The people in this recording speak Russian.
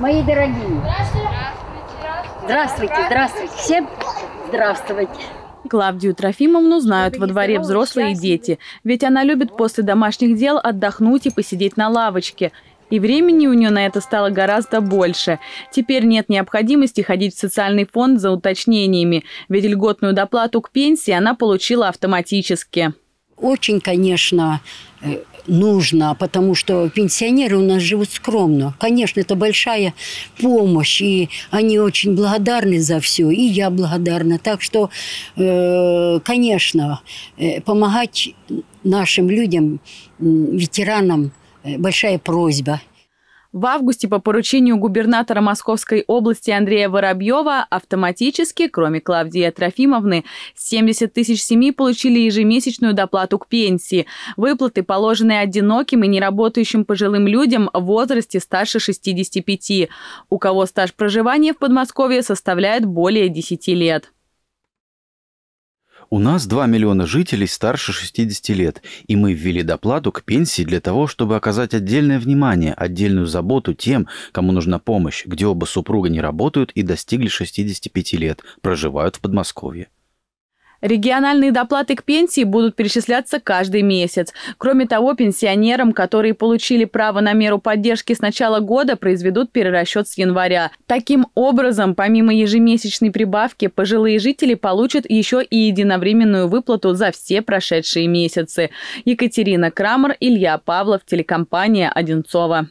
Мои дорогие. Здравствуйте. Здравствуйте. Здравствуйте. Всем здравствуйте. Клавдию Трофимовну знают во дворе взрослые и дети, ведь она любит после домашних дел отдохнуть и посидеть на лавочке. И времени у нее на это стало гораздо больше. Теперь нет необходимости ходить в социальный фонд за уточнениями, ведь льготную доплату к пенсии она получила автоматически очень, конечно, э, нужно, потому что пенсионеры у нас живут скромно. Конечно, это большая помощь, и они очень благодарны за все, и я благодарна. Так что, э, конечно, э, помогать нашим людям, ветеранам, большая просьба – в августе по поручению губернатора Московской области Андрея Воробьева автоматически, кроме Клавдии Трофимовны, 70 тысяч семей получили ежемесячную доплату к пенсии. Выплаты, положенные одиноким и неработающим пожилым людям в возрасте старше 65, у кого стаж проживания в Подмосковье составляет более 10 лет. У нас 2 миллиона жителей старше 60 лет, и мы ввели доплату к пенсии для того, чтобы оказать отдельное внимание, отдельную заботу тем, кому нужна помощь, где оба супруга не работают и достигли 65 лет, проживают в Подмосковье. Региональные доплаты к пенсии будут перечисляться каждый месяц. Кроме того, пенсионерам, которые получили право на меру поддержки с начала года, произведут перерасчет с января. Таким образом, помимо ежемесячной прибавки, пожилые жители получат еще и единовременную выплату за все прошедшие месяцы. Екатерина Крамер, Илья Павлов, телекомпания «Одинцова».